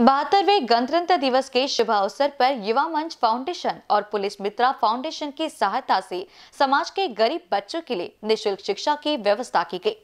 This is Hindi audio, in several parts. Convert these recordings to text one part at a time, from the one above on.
बहत्तरवे गणतंत्र दिवस के शुभ अवसर पर युवा मंच फाउंडेशन और पुलिस मित्रा फाउंडेशन की सहायता से समाज के गरीब बच्चों के लिए निशुल्क शिक्षा की व्यवस्था की गई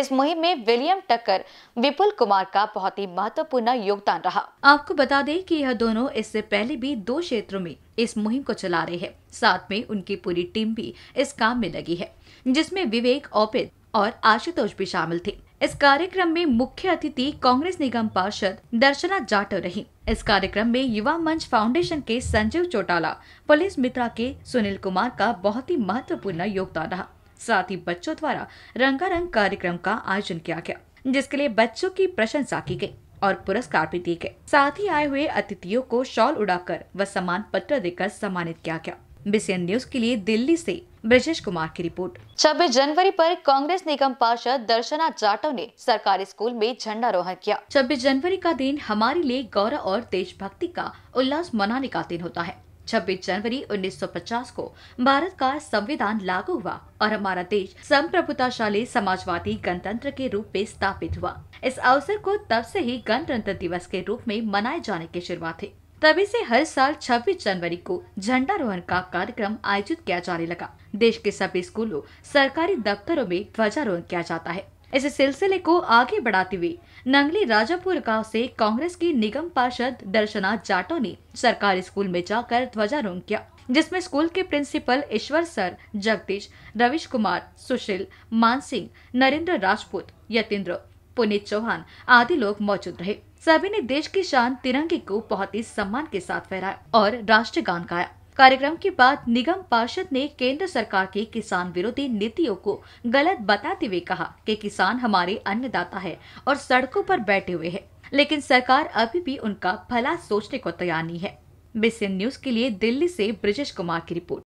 इस मुहिम में विलियम टक्कर विपुल कुमार का बहुत ही महत्वपूर्ण योगदान रहा आपको बता दें कि यह दोनों इससे पहले भी दो क्षेत्रों में इस मुहिम को चला रहे हैं साथ में उनकी पूरी टीम भी इस काम में लगी है जिसमे विवेक ओपित और आशुतोष भी शामिल थे इस कार्यक्रम में मुख्य अतिथि कांग्रेस निगम पार्षद दर्शना जाटव रही इस कार्यक्रम में युवा मंच फाउंडेशन के संजीव चौटाला पुलिस मित्रा के सुनील कुमार का बहुत ही महत्वपूर्ण योगदान रहा साथ ही बच्चों द्वारा रंगारंग कार्यक्रम का आयोजन किया गया जिसके लिए बच्चों की प्रशंसा की गयी और पुरस्कार भी दिए गए साथ ही आए हुए अतिथियों को शॉल उड़ाकर व सम्मान पत्र देकर सम्मानित किया गया बीसीएन न्यूज के लिए दिल्ली से ब्रजेश कुमार की रिपोर्ट छब्बीस जनवरी पर कांग्रेस निगम पार्षद दर्शना जाटव ने सरकारी स्कूल में झंडारोहण किया छब्बीस जनवरी का दिन हमारे लिए गौरव और देशभक्ति का उल्लास मनाने का दिन होता है 26 जनवरी 1950 को भारत का संविधान लागू हुआ और हमारा देश संप्रभुताशाली समाजवादी गणतंत्र के रूप में स्थापित हुआ इस अवसर को तब से ही गणतंत्र दिवस के रूप में मनाए जाने की शुरुआत है तभी से हर साल 26 जनवरी को झंडारोहण का कार्यक्रम आयोजित किया जाने लगा देश के सभी स्कूलों सरकारी दफ्तरों में ध्वजारोहण किया जाता है इस सिलसिले को आगे बढ़ाते हुए नंगली राजापुर गांव से कांग्रेस की निगम पार्षद दर्शना जाटो ने सरकारी स्कूल में जाकर ध्वजारोहण किया जिसमें स्कूल के प्रिंसिपल ईश्वर सर जगदीश रविश कुमार सुशील मानसिंह नरेंद्र राजपूत यतेंद्र पुनीत चौहान आदि लोग मौजूद रहे सभी ने देश की शान तिरंगे को बहुत ही सम्मान के साथ फहराया और राष्ट्रीय गान गाया कार्यक्रम के बाद निगम पार्षद ने केंद्र सरकार की किसान विरोधी नीतियों को गलत बताते हुए कहा कि किसान हमारे अन्नदाता है और सड़कों पर बैठे हुए हैं, लेकिन सरकार अभी भी उनका भला सोचने को तैयार नहीं है बीसीएन न्यूज के लिए दिल्ली से ब्रिजेश कुमार की रिपोर्ट